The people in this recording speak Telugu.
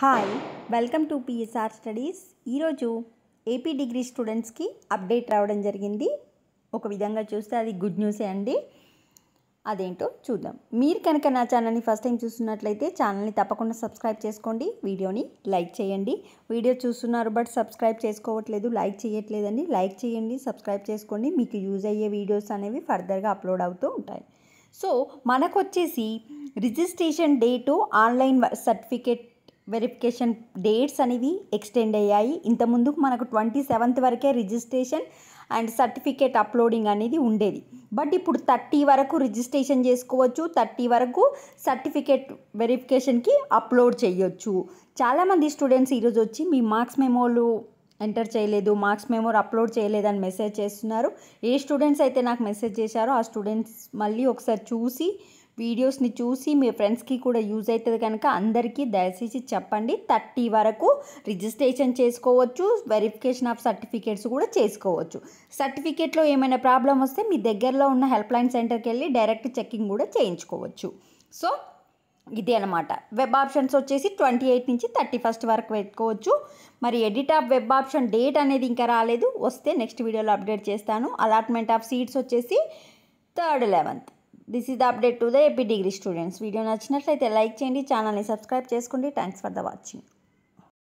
hi welcome to PSR studies ఈరోజు ఏపీ డిగ్రీ స్టూడెంట్స్కి అప్డేట్ రావడం జరిగింది ఒక విధంగా చూస్తే అది గుడ్ న్యూసే అండి అదేంటో చూద్దాం మీరు కనుక నా ఛానల్ని ఫస్ట్ టైం చూస్తున్నట్లయితే ఛానల్ని తప్పకుండా సబ్స్క్రైబ్ చేసుకోండి వీడియోని లైక్ చేయండి వీడియో చూస్తున్నారు బట్ సబ్స్క్రైబ్ చేసుకోవట్లేదు లైక్ చేయట్లేదండి లైక్ చేయండి సబ్స్క్రైబ్ చేసుకోండి మీకు యూజ్ అయ్యే వీడియోస్ అనేవి ఫర్దర్గా అప్లోడ్ అవుతూ ఉంటాయి సో మనకొచ్చేసి registration date online certificate verification dates అనేవి ఎక్స్టెండ్ అయ్యాయి ఇంతకుముందు మనకు ట్వంటీ సెవెంత్ వరకే రిజిస్ట్రేషన్ అండ్ సర్టిఫికేట్ అప్లోడింగ్ అనేది ఉండేది బట్ ఇప్పుడు థర్టీ వరకు రిజిస్ట్రేషన్ చేసుకోవచ్చు థర్టీ వరకు సర్టిఫికేట్ వెరిఫికేషన్కి అప్లోడ్ చేయొచ్చు చాలామంది స్టూడెంట్స్ ఈరోజు వచ్చి మీ మార్క్స్ మెమోలు ఎంటర్ చేయలేదు మార్క్స్ మెమోర్ అప్లోడ్ చేయలేదని మెసేజ్ చేస్తున్నారు ఏ స్టూడెంట్స్ అయితే నాకు మెసేజ్ చేశారో ఆ స్టూడెంట్స్ మళ్ళీ ఒకసారి చూసి వీడియోస్ని చూసి మీ ఫ్రెండ్స్కి కూడా యూజ్ అవుతుంది కనుక అందరికీ దయచేసి చెప్పండి థర్టీ వరకు రిజిస్ట్రేషన్ చేసుకోవచ్చు వెరిఫికేషన్ ఆఫ్ సర్టిఫికేట్స్ కూడా చేసుకోవచ్చు సర్టిఫికేట్లో ఏమైనా ప్రాబ్లం వస్తే మీ దగ్గరలో ఉన్న హెల్ప్ లైన్ సెంటర్కి వెళ్ళి డైరెక్ట్ చెక్కింగ్ కూడా చేయించుకోవచ్చు సో ఇది అనమాట వెబ్ ఆప్షన్స్ వచ్చేసి ట్వంటీ ఎయిట్ నుంచి థర్టీ ఫస్ట్ వరకు పెట్టుకోవచ్చు మరి edit of web option date అనేది ఇంకా రాలేదు వస్తే నెక్స్ట్ వీడియోలో అప్డేట్ చేస్తాను అలాట్మెంట్ ఆఫ్ సీట్స్ వచ్చేసి third eleventh this is update to the AP degree students video నచ్చినట్లయితే లైక్ చేయండి ఛానల్ని సబ్స్క్రైబ్ చేసుకోండి థ్యాంక్స్ ఫర్ ద వాచింగ్